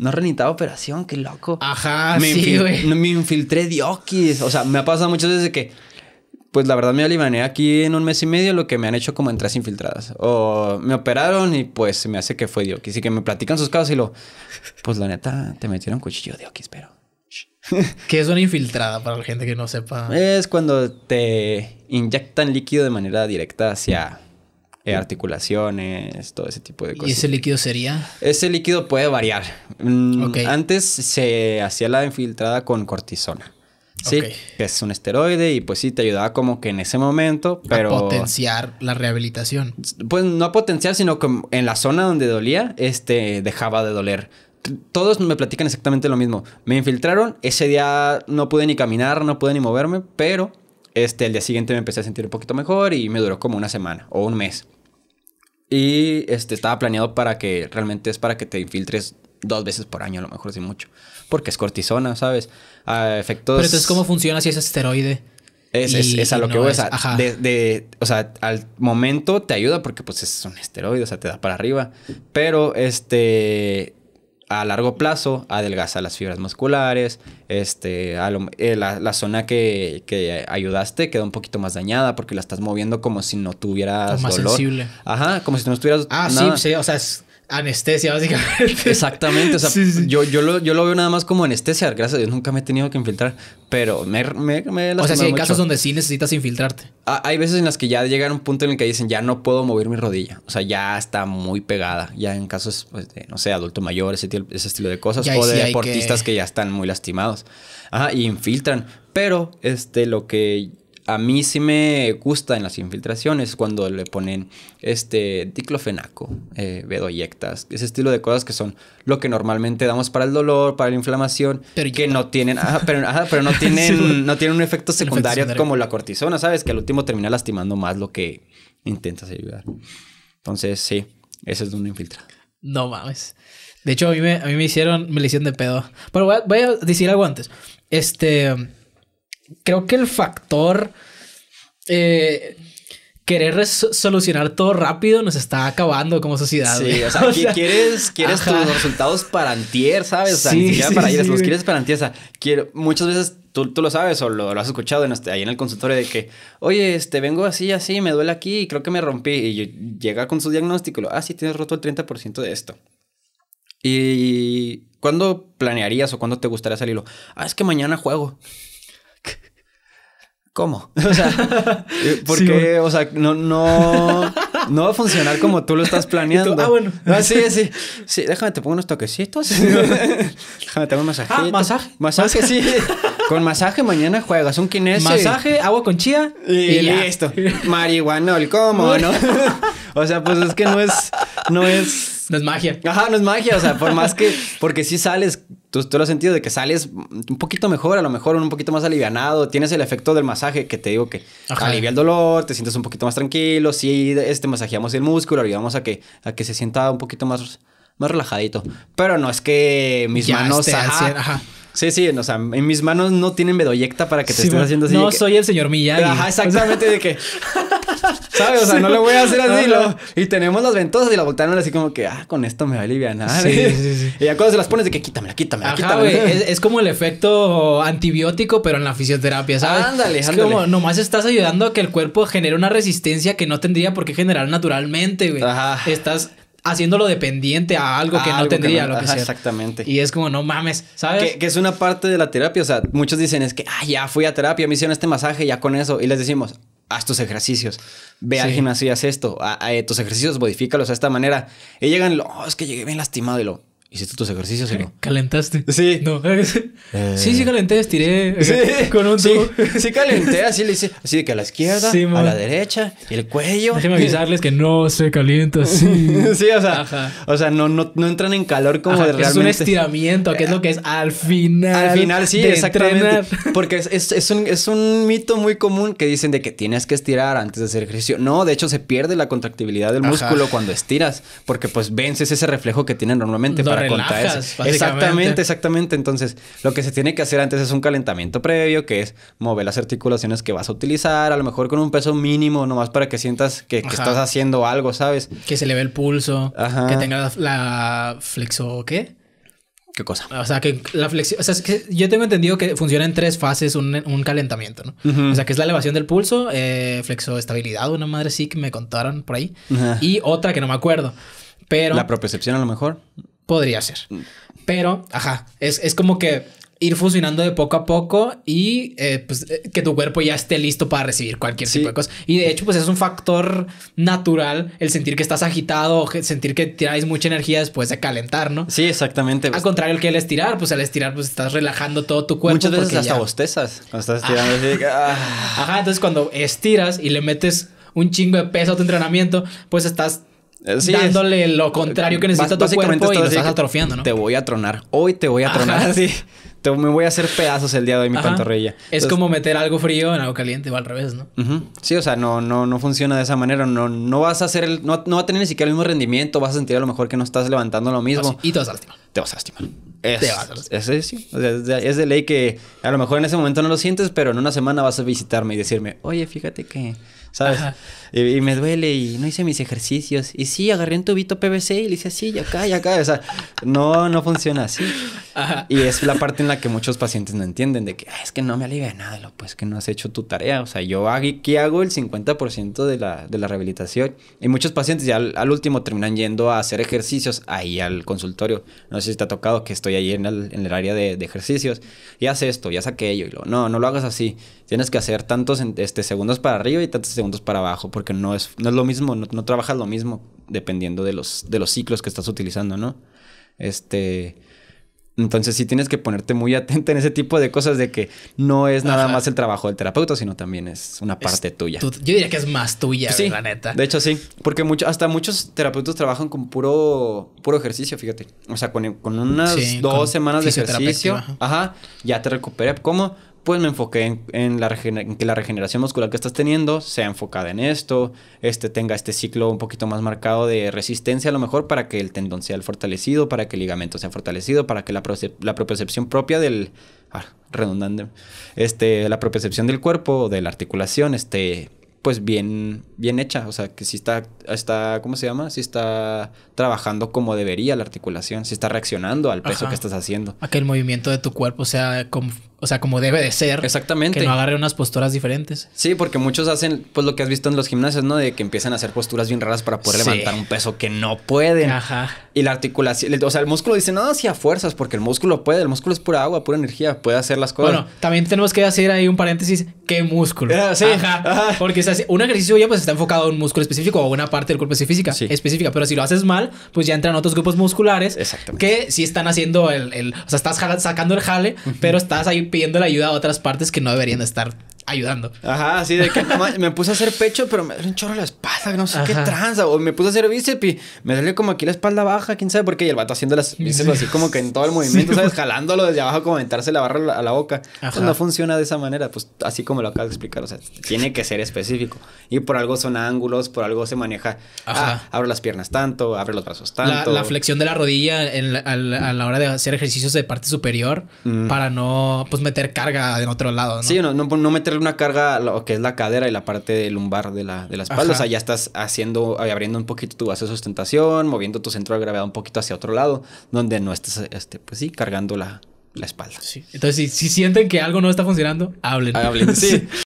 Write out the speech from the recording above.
no renitaba operación, qué loco. Ajá, me sí, güey. Me infiltré diokis. O sea, me ha pasado muchas veces que, pues la verdad me alivané aquí en un mes y medio lo que me han hecho como en infiltradas. O me operaron y pues me hace que fue diokis. Y que me platican sus casos y lo, pues la neta, te metieron cuchillo diokis, pero... ¿Qué es una infiltrada para la gente que no sepa? Es cuando te inyectan líquido de manera directa hacia eh, articulaciones, todo ese tipo de cosas. ¿Y ese líquido sería? Ese líquido puede variar. Mm, antes se hacía la infiltrada con cortisona. Sí, que es un esteroide y pues sí te ayudaba como que en ese momento, pero... potenciar la rehabilitación. Pues no potenciar, sino que en la zona donde dolía, este, dejaba de doler. Todos me platican exactamente lo mismo. Me infiltraron, ese día no pude ni caminar, no pude ni moverme, pero este, el día siguiente me empecé a sentir un poquito mejor y me duró como una semana o un mes. Y este, estaba planeado para que realmente es para que te infiltres dos veces por año, a lo mejor, sin mucho. Porque es cortisona, ¿sabes? A efectos. Pero entonces, ¿cómo funciona si es esteroide? Es, es, a lo que voy. a, de, o sea, al momento te ayuda porque pues es un esteroide, o sea, te da para arriba. Pero este a largo plazo adelgaza las fibras musculares, este, eh, la, zona que, ayudaste queda un poquito más dañada porque la estás moviendo como si no tuvieras más sensible. Ajá, como si no estuvieras... Ah, sí, sí, o sea, es anestesia, básicamente. Exactamente. O sea, Yo, yo, lo, yo lo veo nada más como anestesia. Gracias a Dios nunca me he tenido que infiltrar. Pero me. me, o sea, hay casos donde sí necesitas infiltrarte. hay veces en las que ya llegan a un punto en el que dicen ya no puedo mover mi rodilla. O sea, ya está muy pegada. Ya en casos, pues, no sé, adulto mayor, ese, estilo de cosas. o de deportistas que... ya están muy lastimados. Ajá, y infiltran. Pero este, lo que a mí sí me gusta en las infiltraciones cuando le ponen este diclofenaco, eh, bedoyectas, ese estilo de cosas que son lo que normalmente damos para el dolor, para la inflamación, que no, tienen, ajá, pero, pero, no tienen, no tienen un efecto secundario, como la cortisona, ¿sabes? Que al último termina lastimando más lo que intentas ayudar. Entonces, sí, ese es un infiltrado No mames. De hecho, a mí me, a mí me hicieron, me le hicieron de pedo. Pero voy voy a decir algo antes. Este creo que el factor eh, querer solucionar todo rápido nos está acabando como sociedad. Sí, o sea, o quieres, quieres tus resultados para antier, ¿sabes? O sea, sí, para los quieres para antier. O sea, quiero, muchas veces Tú, lo sabes o lo, has escuchado en este, ahí en el consultorio de que, oye, este, vengo así, así, me duele aquí y creo que me rompí. Y llega con su diagnóstico, lo, ah, sí, tienes roto el 30% de esto. ¿Y cuándo planearías o cuándo te gustaría salirlo? Ah, es que mañana juego. ¿Cómo? O sea, eh, porque, qué? o sea, no, no, no va a funcionar como tú lo estás ah, planeando. ah, bueno. sí, sí, sí. Déjame, te pongo unos toquecitos. déjame, te hago un masaje. Ah, masaje. Masaje, sí. con masaje mañana juegas un kinesio. Masaje, agua con chía. Y, y listo. Marihuanol, ¿cómo? ¿No? o sea, pues es que no es, no es. No es magia. Ajá, no es magia. O sea, por más que, porque si sales tú, lo has sentido de que sales un poquito mejor, a lo mejor un poquito más alivianado, tienes el efecto del masaje que te digo que alivia el dolor, te sientes un poquito más tranquilo, sí, este masajeamos el músculo, ayudamos a que, a que se sienta un poquito más, más relajadito. Pero no es que mis manos... ajá, Sí, sí, o sea, en mis manos no tienen medoyecta para que te haciendo así. No, soy el señor Millán. Ajá, exactamente, de que... ¿Sabes? O sea, no le voy a hacer así. Lo... Y tenemos las ventosas y la voltean así como que, ah, con esto me va a aliviar. Sí, sí, sí. Y ya cuando se las pones de que quítamela, quítamela, Es, como el efecto antibiótico, pero en la fisioterapia, ¿sabes? Ándale, es como nomás estás ayudando a que el cuerpo genere una resistencia que no tendría por qué generar naturalmente, güey. Ajá. Estás haciéndolo dependiente a algo que no tendría lo que sea. Exactamente. Y es como, no mames, ¿sabes? Que, que, es una parte de la terapia. O sea, muchos dicen es que, ah, ya fui a terapia, me hicieron este masaje, ya con eso. Y les decimos, haz tus ejercicios, ve a alguien así y haz esto, a, ah, eh, tus ejercicios modifícalos a esta manera. Y llegan, oh, es que llegué bien lastimado y lo, ¿Hiciste tus ejercicios o no? ¿Calentaste? Sí. No. Sí, sí eh. calenté, estiré. Sí. Eh, con un tubo. Sí, calenté, así le hice. Así de que a la izquierda, a la derecha, el cuello. Déjenme avisarles que no se calienta así. sí, o sea, o sea no, no, entran en calor como de realmente. Es un estiramiento, que es lo que es eh, al final. Al final, sí, exactamente. Porque es, un, es un mito muy común que dicen de que tienes que estirar antes de hacer ejercicio. No, de hecho, se pierde la contractibilidad del músculo cuando estiras, porque pues vences ese reflejo que tienen normalmente. Exactamente, exactamente. Entonces, lo que se tiene que hacer antes es un calentamiento previo, que es mover las articulaciones que vas a utilizar, a lo mejor con un peso mínimo, nomás para que sientas que, estás haciendo algo, ¿sabes? Que se le el pulso, que tenga la, flexo, ¿qué? ¿Qué cosa? O sea, que la flexión. O sea, es que yo tengo entendido que funciona en tres fases un, calentamiento, ¿no? O sea, que es la elevación del pulso, eh, estabilidad, una madre sí que me contaron por ahí. Y otra que no me acuerdo. Pero. La propiocepción, a lo mejor. Podría ser. Pero, ajá, es, como que ir fusionando de poco a poco y eh, pues, eh, que tu cuerpo ya esté listo para recibir cualquier tipo de cosas. Y de hecho, pues es un factor natural el sentir que estás agitado, sentir que tiráis mucha energía después de calentar, ¿no? Sí, exactamente. Al pues. contrario que el estirar, pues al estirar pues estás relajando todo tu cuerpo. Muchas veces hasta bostezas cuando estás ah. estirando. Así, ah. Ajá, entonces cuando estiras y le metes un chingo de peso a tu entrenamiento, pues estás eh, dándole lo contrario que necesita tu cuerpo y lo estás atrofiando, ¿no? Te voy a tronar. Hoy te voy a tronar. así me voy a hacer pedazos el día de hoy mi pantorrilla. es como meter algo frío en algo caliente o al revés, ¿no? Sí, o sea, no, no, no funciona de esa manera. No, no vas a hacer no, va a tener ni siquiera el mismo rendimiento. Vas a sentir a lo mejor que no estás levantando lo mismo. Y te vas a lastimar. Te vas a lastimar. Es, es, es, de ley que a lo mejor en ese momento no lo sientes, pero en una semana vas a visitarme y decirme, oye, fíjate que, ¿sabes? Y, me duele y no hice mis ejercicios. Y sí, agarré un tubito PVC y le hice así, y acá, y acá. O sea, no, no funciona así. Y es la parte en la que muchos pacientes no entienden de que es que no me alivia nada, pues que no has hecho tu tarea. O sea, yo aquí hago el 50% de la, rehabilitación. Y muchos pacientes ya al, último terminan yendo a hacer ejercicios ahí al consultorio. No sé si te ha tocado que estoy y ahí en el, área de, ejercicios, y haz esto, y haz aquello, y no, no lo hagas así, tienes que hacer tantos este, segundos para arriba y tantos segundos para abajo, porque no es, es lo mismo, no, trabajas lo mismo dependiendo de los, de los ciclos que estás utilizando, ¿no? Este, entonces sí tienes que ponerte muy atenta en ese tipo de cosas de que no es nada más el trabajo del terapeuta, sino también es una parte tuya. yo diría que es más tuya, sí, la neta. De hecho, sí. Porque mucho, hasta muchos terapeutas trabajan con puro, puro ejercicio, fíjate. O sea, con, unas dos semanas de ejercicio. Ya te recuperé. ¿Cómo? pues me enfoqué en, la que la regeneración muscular que estás teniendo sea enfocada en esto, este tenga este ciclo un poquito más marcado de resistencia a lo mejor para que el tendón sea fortalecido, para que el ligamento sea fortalecido, para que la, la propia del... Ah, redundante. Este, la propiocepción del cuerpo, de la articulación, esté pues bien, bien hecha, o sea, que si está, está, ¿cómo se llama? Si está trabajando como debería la articulación, si está reaccionando al peso que estás haciendo. A que el movimiento de tu cuerpo sea como, o sea, como debe de ser. Exactamente. Que no agarre unas posturas diferentes. Sí, porque muchos hacen, pues lo que has visto en los gimnasios, ¿no? De que empiezan a hacer posturas bien raras para poder levantar un peso que no pueden. Ajá. Y la articulación, o sea, el músculo dice, no, hacía fuerzas, porque el músculo puede, el músculo es pura agua, pura energía, puede hacer las cosas. Bueno, también tenemos que hacer ahí un paréntesis qué músculo. Ah, Porque un ejercicio ya pues está enfocado en un músculo específico o una parte del cuerpo específica, específica. Pero si lo haces mal, pues ya entran otros grupos musculares que sí están haciendo el, o sea, estás sacando el jale, pero estás ahí pidiendo la ayuda a otras partes que no deberían estar ayudando. Ajá, así de que me puse a hacer pecho, pero me duele un chorro la espalda, no sé qué tranza. O me puse a hacer bíceps y me duele como aquí la espalda baja, quién sabe por qué. Y el vato haciendo las bíceps así como que en todo el movimiento, ¿sabes? Jalándolo desde abajo, como aventarse la barra a la boca. Pues no funciona de esa manera, pues así como lo acabas de explicar. O sea, tiene que ser específico. Y por algo son ángulos, por algo se maneja. Ah, abre abro las piernas tanto, abre los brazos tanto. La, flexión de la rodilla en a, la, hora de hacer ejercicios de parte superior mm. para no, pues, meter carga en otro lado, no, no, no meter una carga, lo que es la cadera y la parte lumbar de la, de la espalda. O sea, ya estás haciendo, eh, abriendo un poquito tu base de sustentación, moviendo tu centro de gravedad un poquito hacia otro lado, donde no estás este, pues sí, cargando la, la espalda. Entonces, si, sienten que algo no está funcionando, hablen. sí.